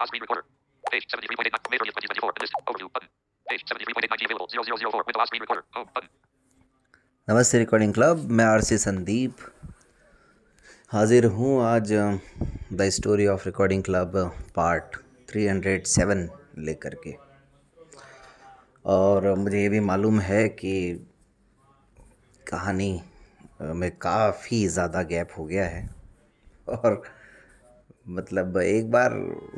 On screen recorder. Page 73.89. May 30th, 2024. List. Overview button. Page 73.89 available. 0004. Window on screen recorder. Home button. नमस्ते recording club मैं RC Sandeep हाजिर हूँ आज the story of recording club part 307 लेकर के और मुझे ये भी मालूम है कि कहानी में काफ़ी ज़्यादा गैप हो गया है और मतलब एक बार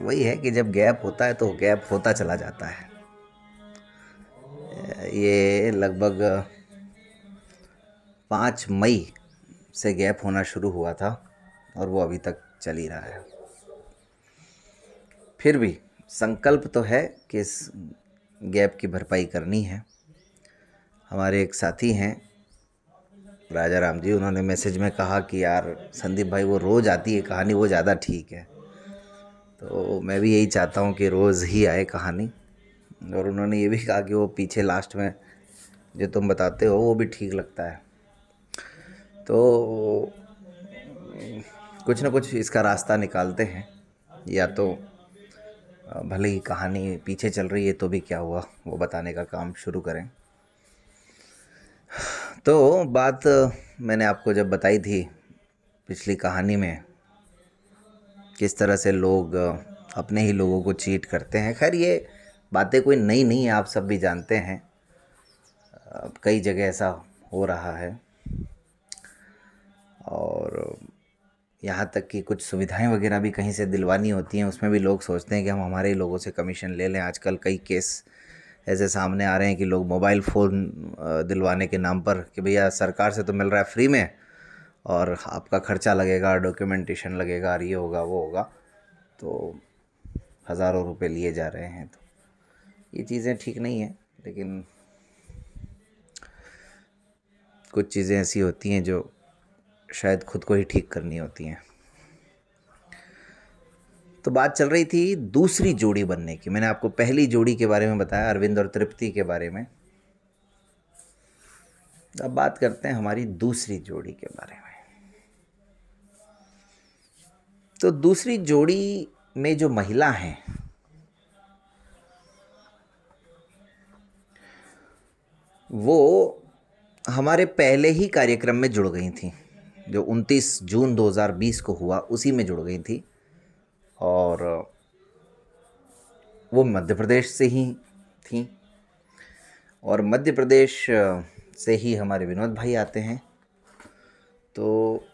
वही है कि जब गैप होता है तो गैप होता चला जाता है ये लगभग पाँच मई से गैप होना शुरू हुआ था और वो अभी तक चल ही रहा है फिर भी संकल्प तो है कि इस गैप की भरपाई करनी है हमारे एक साथी हैं राजा राम जी उन्होंने मैसेज में कहा कि यार संदीप भाई वो रोज़ आती है कहानी वो ज़्यादा ठीक है तो मैं भी यही चाहता हूँ कि रोज़ ही आए कहानी और उन्होंने ये भी कहा कि वो पीछे लास्ट में जो तुम बताते हो वो भी ठीक लगता है तो कुछ ना कुछ इसका रास्ता निकालते हैं या तो भले ही कहानी पीछे चल रही है तो भी क्या हुआ वो बताने का काम शुरू करें तो बात मैंने आपको जब बताई थी पिछली कहानी में किस तरह से लोग अपने ही लोगों को चीट करते हैं खैर ये बातें कोई नई नहीं है आप सब भी जानते हैं कई जगह ऐसा हो रहा है और यहाँ तक कि कुछ सुविधाएं वगैरह भी कहीं से दिलवानी होती हैं उसमें भी लोग सोचते हैं कि हम हमारे ही लोगों से कमीशन ले लें आजकल कई केस ऐसे सामने आ रहे हैं कि लोग मोबाइल फ़ोन दिलवाने के नाम पर कि भैया सरकार से तो मिल रहा है फ्री में और आपका खर्चा लगेगा डॉक्यूमेंटेशन लगेगा और ये होगा वो होगा तो हज़ारों रुपए लिए जा रहे हैं तो ये चीज़ें ठीक नहीं है लेकिन कुछ चीज़ें ऐसी होती हैं जो शायद खुद को ही ठीक करनी होती हैं तो बात चल रही थी दूसरी जोड़ी बनने की मैंने आपको पहली जोड़ी के बारे में बताया अरविंद और तृप्ति के बारे में अब बात करते हैं हमारी दूसरी जोड़ी के बारे में तो दूसरी जोड़ी में जो महिला हैं वो हमारे पहले ही कार्यक्रम में जुड़ गई थी जो 29 जून 2020 को हुआ उसी में जुड़ गई थी और वो मध्य प्रदेश से ही थी और मध्य प्रदेश से ही हमारे विनोद भाई आते हैं तो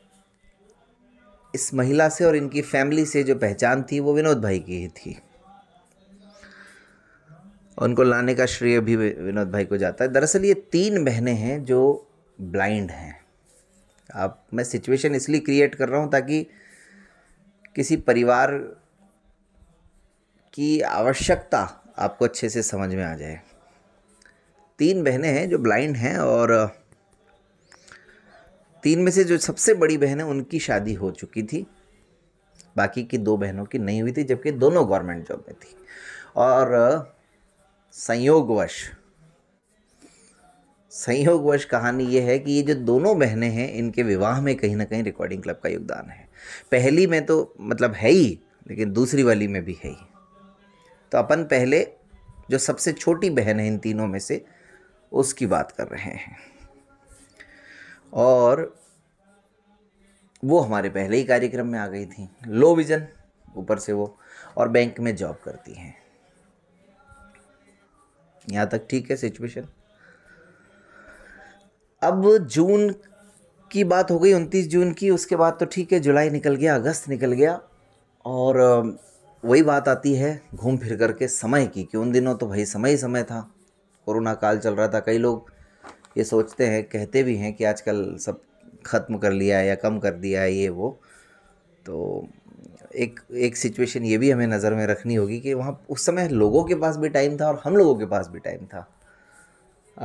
इस महिला से और इनकी फैमिली से जो पहचान थी वो विनोद भाई की ही थी उनको लाने का श्रेय भी विनोद भाई को जाता है दरअसल ये तीन बहनें हैं जो ब्लाइंड हैं आप मैं सिचुएशन इसलिए क्रिएट कर रहा हूँ ताकि किसी परिवार की आवश्यकता आपको अच्छे से समझ में आ जाए तीन बहनें हैं जो ब्लाइंड हैं और तीन में से जो सबसे बड़ी बहन है उनकी शादी हो चुकी थी बाकी की दो बहनों की नहीं हुई थी जबकि दोनों गवर्नमेंट जॉब में थी और संयोगवश संयोगवश कहानी ये है कि ये जो दोनों बहनें हैं इनके विवाह में कहीं ना कहीं रिकॉर्डिंग क्लब का योगदान है पहली में तो मतलब है ही लेकिन दूसरी वाली में भी है ही तो अपन पहले जो सबसे छोटी बहन है इन तीनों में से उसकी बात कर रहे हैं और वो हमारे पहले ही कार्यक्रम में आ गई थी लो विज़न ऊपर से वो और बैंक में जॉब करती हैं यहाँ तक ठीक है सिचुएशन अब जून की बात हो गई उनतीस जून की उसके बाद तो ठीक है जुलाई निकल गया अगस्त निकल गया और वही बात आती है घूम फिर करके समय की कि उन दिनों तो भाई समय ही समय था कोरोना काल चल रहा था कई लोग ये सोचते हैं कहते भी हैं कि आजकल सब ख़त्म कर लिया है या कम कर दिया है ये वो तो एक एक सिचुएशन ये भी हमें नज़र में रखनी होगी कि वहाँ उस समय लोगों के पास भी टाइम था और हम लोगों के पास भी टाइम था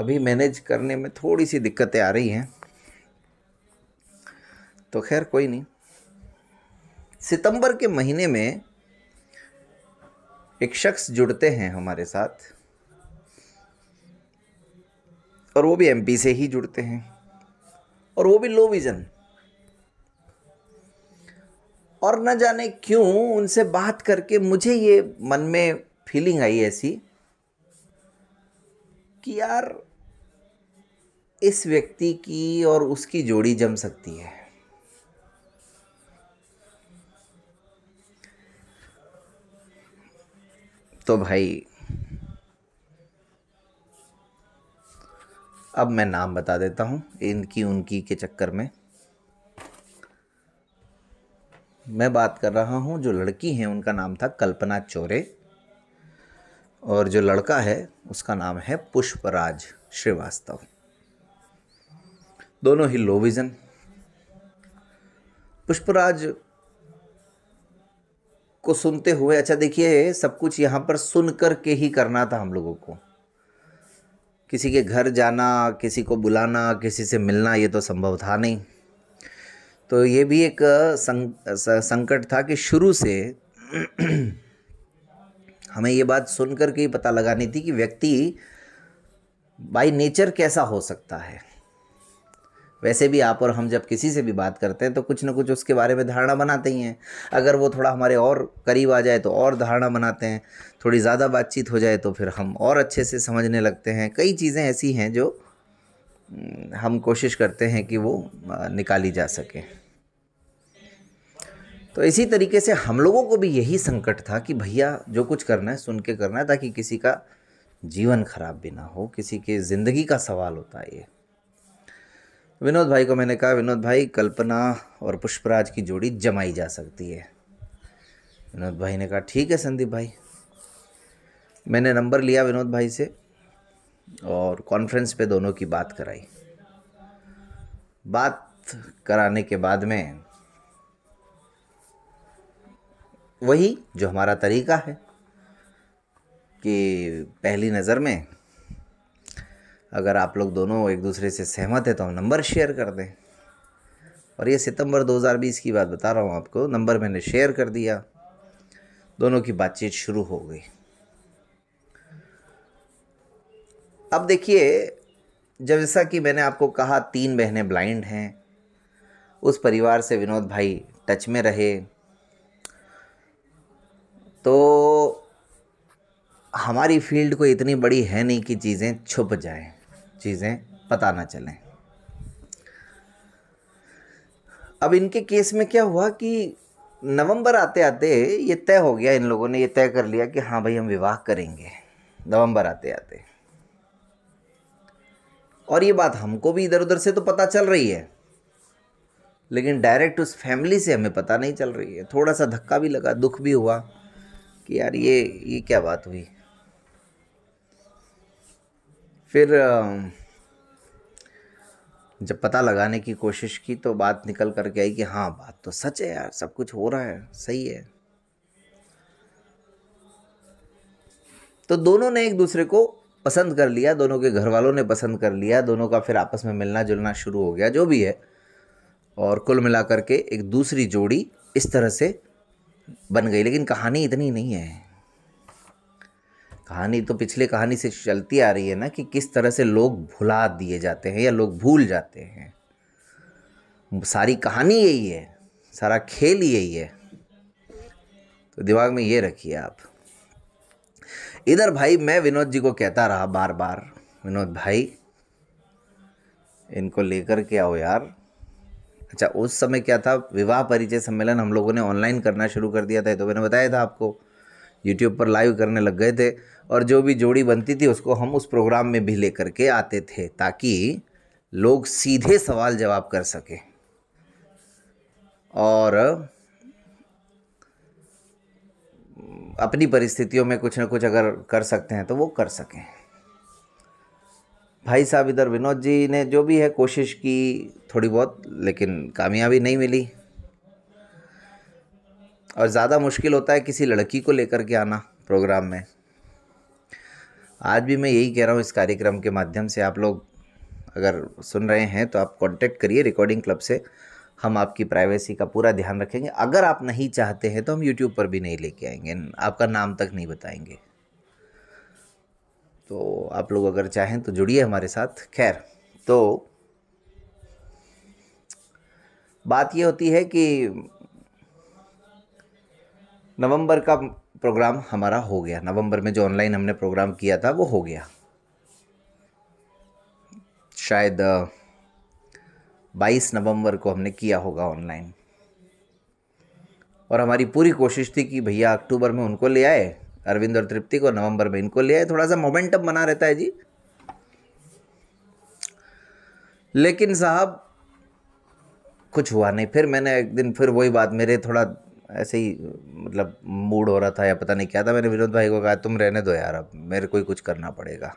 अभी मैनेज करने में थोड़ी सी दिक्कतें आ रही हैं तो खैर कोई नहीं सितंबर के महीने में एक शख्स जुड़ते हैं हमारे साथ और वो भी एमपी से ही जुड़ते हैं और वो भी लो विज़न और न जाने क्यों उनसे बात करके मुझे ये मन में फीलिंग आई ऐसी कि यार इस व्यक्ति की और उसकी जोड़ी जम सकती है तो भाई अब मैं नाम बता देता हूँ इनकी उनकी के चक्कर में मैं बात कर रहा हूँ जो लड़की हैं उनका नाम था कल्पना चोरे और जो लड़का है उसका नाम है पुष्पराज श्रीवास्तव दोनों ही लो विज़न पुष्पराज को सुनते हुए अच्छा देखिए सब कुछ यहाँ पर सुन कर के ही करना था हम लोगों को किसी के घर जाना किसी को बुलाना किसी से मिलना ये तो संभव था नहीं तो ये भी एक सं, संकट था कि शुरू से हमें ये बात सुन कर के ही पता लगानी थी कि व्यक्ति बाई नेचर कैसा हो सकता है वैसे भी आप और हम जब किसी से भी बात करते हैं तो कुछ ना कुछ उसके बारे में धारणा बनाते ही हैं अगर वो थोड़ा हमारे और करीब आ जाए तो और धारणा बनाते हैं थोड़ी ज़्यादा बातचीत हो जाए तो फिर हम और अच्छे से समझने लगते हैं कई चीज़ें ऐसी हैं जो हम्म, हम कोशिश करते हैं कि वो निकाली जा सके तो इसी तरीके से हम लोगों को भी यही संकट था कि भैया जो कुछ करना है सुन के करना है ताकि किसी का जीवन खराब भी ना हो किसी के ज़िंदगी का सवाल होता है ये विनोद भाई को मैंने कहा विनोद भाई कल्पना और पुष्पराज की जोड़ी जमाई जा सकती है विनोद भाई ने कहा ठीक है संदीप भाई मैंने नंबर लिया विनोद भाई से और कॉन्फ्रेंस पे दोनों की बात कराई बात कराने के बाद में वही जो हमारा तरीका है कि पहली नज़र में अगर आप लोग दोनों एक दूसरे से सहमत है तो हम नंबर शेयर कर दें और ये सितंबर 2020 की बात बता रहा हूँ आपको नंबर मैंने शेयर कर दिया दोनों की बातचीत शुरू हो गई अब देखिए जैसा कि मैंने आपको कहा तीन बहनें ब्लाइंड हैं उस परिवार से विनोद भाई टच में रहे तो हमारी फील्ड को इतनी बड़ी है नहीं कि चीज़ें छुप जाएं चीज़ें पता ना चलें अब इनके केस में क्या हुआ कि नवंबर आते आते ये तय हो गया इन लोगों ने ये तय कर लिया कि हाँ भाई हम विवाह करेंगे नवंबर आते आते और ये बात हमको भी इधर उधर से तो पता चल रही है लेकिन डायरेक्ट उस फैमिली से हमें पता नहीं चल रही है थोड़ा सा धक्का भी लगा दुख भी हुआ कि यार ये ये क्या बात हुई फिर जब पता लगाने की कोशिश की तो बात निकल कर के आई कि हाँ बात तो सच है यार सब कुछ हो रहा है सही है तो दोनों ने एक दूसरे को पसंद कर लिया दोनों के घर वालों ने पसंद कर लिया दोनों का फिर आपस में मिलना जुलना शुरू हो गया जो भी है और कुल मिलाकर के एक दूसरी जोड़ी इस तरह से बन गई लेकिन कहानी इतनी नहीं है कहानी तो पिछले कहानी से चलती आ रही है ना कि किस तरह से लोग भुला दिए जाते हैं या लोग भूल जाते हैं सारी कहानी यही है सारा खेल यही है तो दिमाग में ये रखिए आप इधर भाई मैं विनोद जी को कहता रहा बार बार विनोद भाई इनको लेकर के आओ यार अच्छा उस समय क्या था विवाह परिचय सम्मेलन हम लोगों ने ऑनलाइन करना शुरू कर दिया था तो मैंने बताया था आपको यूट्यूब पर लाइव करने लग गए थे और जो भी जोड़ी बनती थी उसको हम उस प्रोग्राम में भी लेकर के आते थे ताकि लोग सीधे सवाल जवाब कर सकें और अपनी परिस्थितियों में कुछ ना कुछ अगर कर सकते हैं तो वो कर सकें भाई साहब इधर विनोद जी ने जो भी है कोशिश की थोड़ी बहुत लेकिन कामयाबी नहीं मिली और ज़्यादा मुश्किल होता है किसी लड़की को लेकर के आना प्रोग्राम में आज भी मैं यही कह रहा हूँ इस कार्यक्रम के माध्यम से आप लोग अगर सुन रहे हैं तो आप कांटेक्ट करिए रिकॉर्डिंग क्लब से हम आपकी प्राइवेसी का पूरा ध्यान रखेंगे अगर आप नहीं चाहते हैं तो हम यूट्यूब पर भी नहीं लेके आएंगे आपका नाम तक नहीं बताएंगे तो आप लोग अगर चाहें तो जुड़िए हमारे साथ खैर तो बात ये होती है कि नवंबर का प्रोग्राम हमारा हो गया नवंबर में जो ऑनलाइन हमने प्रोग्राम किया था वो हो गया शायद 22 नवंबर को हमने किया होगा ऑनलाइन और हमारी पूरी कोशिश थी कि भैया अक्टूबर में उनको ले आए अरविंद और तृप्ति को नवंबर में इनको ले आए थोड़ा सा मोमेंटम बना रहता है जी लेकिन साहब कुछ हुआ नहीं फिर मैंने एक दिन फिर वही बात मेरे थोड़ा ऐसे ही मतलब मूड हो रहा था या पता नहीं क्या था मैंने विनोद भाई को कहा तुम रहने दो यार अब मेरे को ही कुछ करना पड़ेगा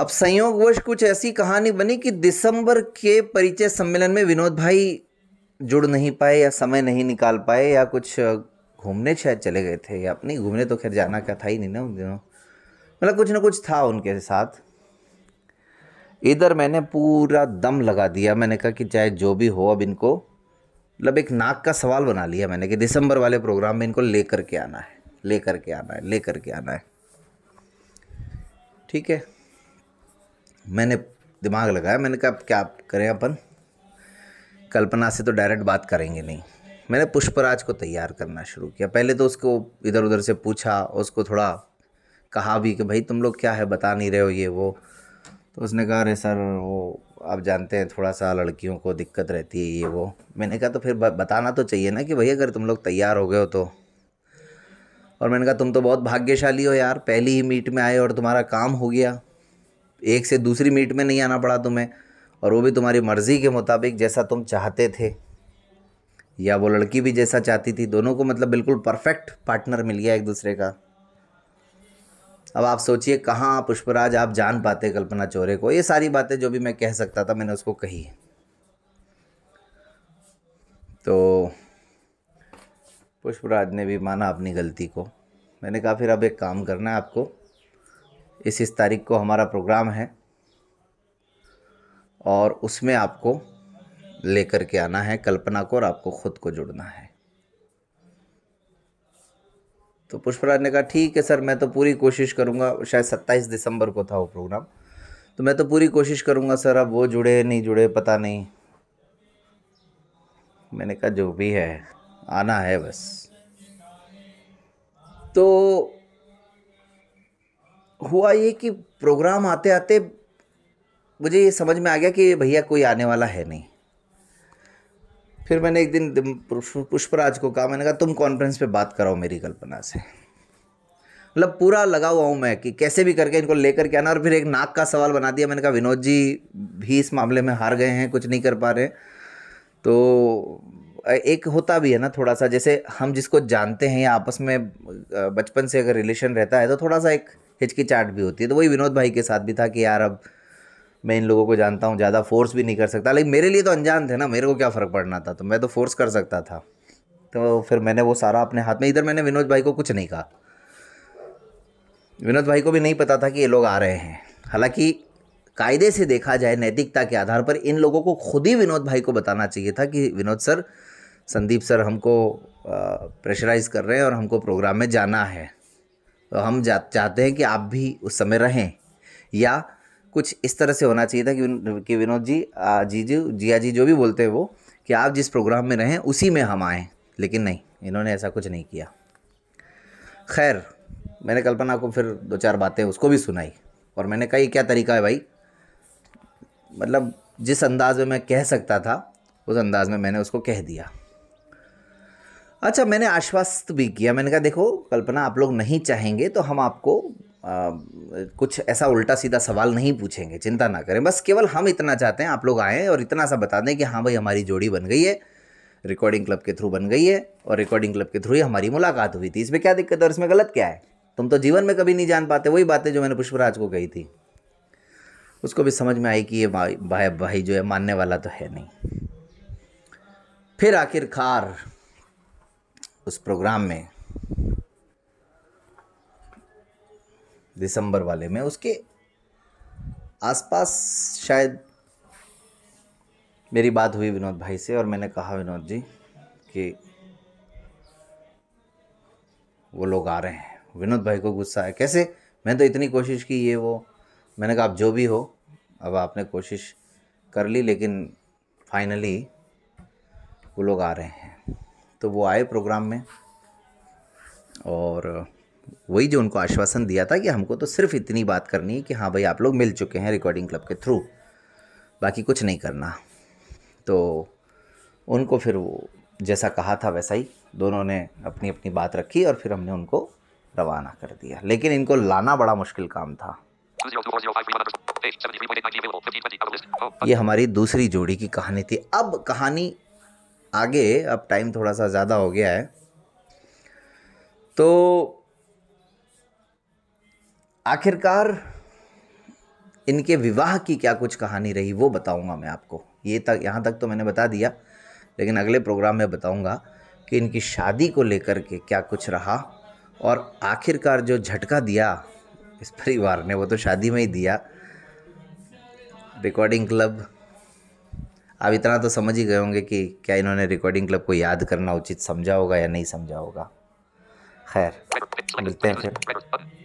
अब संयोगवश कुछ ऐसी कहानी बनी कि दिसंबर के परिचय सम्मेलन में विनोद भाई जुड़ नहीं पाए या समय नहीं निकाल पाए या कुछ घूमने शायद चले गए थे या अपनी घूमने तो खैर जाना क्या था ही नहीं ना उन दिनों मतलब कुछ ना कुछ था उनके साथ इधर मैंने पूरा दम लगा दिया मैंने कहा कि चाहे जो भी हो अब इनको मतलब एक नाक का सवाल बना लिया मैंने कि दिसंबर वाले प्रोग्राम में इनको ले कर के आना है ले कर के आना है ले के आना है ठीक है मैंने दिमाग लगाया मैंने कहा क्या करें अपन कल्पना से तो डायरेक्ट बात करेंगे नहीं मैंने पुष्पराज को तैयार करना शुरू किया पहले तो उसको इधर उधर से पूछा उसको थोड़ा कहा भी कि भाई तुम लोग क्या है बता नहीं रहे हो ये वो तो उसने कहा अरे सर वो आप जानते हैं थोड़ा सा लड़कियों को दिक्कत रहती है ये वो मैंने कहा तो फिर बताना तो चाहिए ना कि भैया अगर तुम लोग तैयार हो गए हो तो और मैंने कहा तुम तो बहुत भाग्यशाली हो यार पहली ही मीट में आए और तुम्हारा काम हो गया एक से दूसरी मीट में नहीं आना पड़ा तुम्हें और वो भी तुम्हारी मर्ज़ी के मुताबिक जैसा तुम चाहते थे या वो लड़की भी जैसा चाहती थी दोनों को मतलब बिल्कुल परफेक्ट पार्टनर मिल गया एक दूसरे का अब आप सोचिए कहाँ पुष्पराज आप जान पाते कल्पना चोरे को ये सारी बातें जो भी मैं कह सकता था मैंने उसको कही है तो पुष्पराज ने भी माना अपनी गलती को मैंने कहा फिर अब एक काम करना है आपको इस इस तारीख को हमारा प्रोग्राम है और उसमें आपको लेकर के आना है कल्पना को और आपको ख़ुद को जुड़ना है तो पुष्पराज ने कहा ठीक है सर मैं तो पूरी कोशिश करूँगा शायद सत्ताईस दिसंबर को था वो प्रोग्राम तो मैं तो पूरी कोशिश करूँगा सर अब वो जुड़े नहीं जुड़े पता नहीं मैंने कहा जो भी है आना है बस तो हुआ ये कि प्रोग्राम आते आते मुझे ये समझ में आ गया कि भैया कोई आने वाला है नहीं फिर मैंने एक दिन पुष्पराज को कहा मैंने कहा तुम कॉन्फ्रेंस पे बात कराओ मेरी कल्पना से मतलब पूरा लगा हुआ हूँ मैं कि कैसे भी करके इनको लेकर के आना और फिर एक नाक का सवाल बना दिया मैंने कहा विनोद जी भी इस मामले में हार गए हैं कुछ नहीं कर पा रहे तो एक होता भी है ना थोड़ा सा जैसे हम जिसको जानते हैं या आपस में बचपन से अगर रिलेशन रहता है तो थोड़ा सा एक हिचकिचाट भी होती है तो वही विनोद भाई के साथ भी था कि यार अब मैं इन लोगों को जानता हूँ ज़्यादा फोर्स भी नहीं कर सकता लेकिन मेरे लिए तो अनजान थे ना मेरे को क्या फ़र्क पड़ना था तो मैं तो फोर्स कर सकता था तो फिर मैंने वो सारा अपने हाथ में इधर मैंने विनोद भाई को कुछ नहीं कहा विनोद भाई को भी नहीं पता था कि ये लोग आ रहे हैं हालांकि कायदे से देखा जाए नैतिकता के आधार पर इन लोगों को खुद ही विनोद भाई को बताना चाहिए था कि विनोद सर संदीप सर हमको प्रेशराइज कर रहे हैं और हमको प्रोग्राम में जाना है तो हम जा, चाहते हैं कि आप भी उस समय रहें या कुछ इस तरह से होना चाहिए था कि विनोद जी जीजू जिया जी जो भी बोलते हैं वो कि आप जिस प्रोग्राम में रहें उसी में हम आएँ लेकिन नहीं इन्होंने ऐसा कुछ नहीं किया खैर मैंने कल्पना को फिर दो चार बातें उसको भी सुनाई और मैंने कहा ये क्या तरीका है भाई मतलब जिस अंदाज में मैं कह सकता था उस अंदाज में मैंने उसको कह दिया अच्छा मैंने आश्वस्त भी किया मैंने कहा देखो कल्पना आप लोग नहीं चाहेंगे तो हम आपको कुछ ऐसा उल्टा सीधा सवाल नहीं पूछेंगे चिंता ना करें बस केवल हम इतना चाहते हैं आप लोग आएँ और इतना सा बता दें कि हाँ भाई हमारी जोड़ी बन गई है रिकॉर्डिंग क्लब के थ्रू बन गई है और रिकॉर्डिंग क्लब के थ्रू ही हमारी मुलाकात हुई थी इसमें क्या दिक्कत है और इसमें गलत क्या है तुम तो जीवन में कभी नहीं जान पाते वही बातें जो मैंने पुष्पराज को कही थी उसको भी समझ में आई कि ये भाई भाई, भाई जो है मानने वाला तो है नहीं फिर आखिरकार उस प्रोग्राम में दिसंबर वाले में उसके आसपास शायद मेरी बात हुई विनोद भाई से और मैंने कहा विनोद जी कि वो लोग आ रहे हैं विनोद भाई को गुस्सा है कैसे मैंने तो इतनी कोशिश की ये वो मैंने कहा आप जो भी हो अब आपने कोशिश कर ली लेकिन फाइनली वो लोग आ रहे हैं तो वो आए प्रोग्राम में और वही जो उनको आश्वासन दिया था कि हमको तो सिर्फ इतनी बात करनी है कि हाँ भाई आप लोग मिल चुके हैं रिकॉर्डिंग क्लब के थ्रू बाकी कुछ नहीं करना तो उनको फिर वो जैसा कहा था वैसा ही दोनों ने अपनी अपनी बात रखी और फिर हमने उनको रवाना कर दिया लेकिन इनको लाना बड़ा मुश्किल काम था ये हमारी दूसरी जोड़ी की कहानी थी अब कहानी आगे अब टाइम थोड़ा सा ज़्यादा हो गया है तो आखिरकार इनके विवाह की क्या कुछ कहानी रही वो बताऊंगा मैं आपको ये तक यहाँ तक तो मैंने बता दिया लेकिन अगले प्रोग्राम में बताऊंगा कि इनकी शादी को लेकर के क्या कुछ रहा और आखिरकार जो झटका दिया इस परिवार ने वो तो शादी में ही दिया रिकॉर्डिंग क्लब आप इतना तो समझ ही गए होंगे कि क्या इन्होंने रिकॉर्डिंग क्लब को याद करना उचित समझा होगा या नहीं समझा होगा खैर मिलते हैं फिर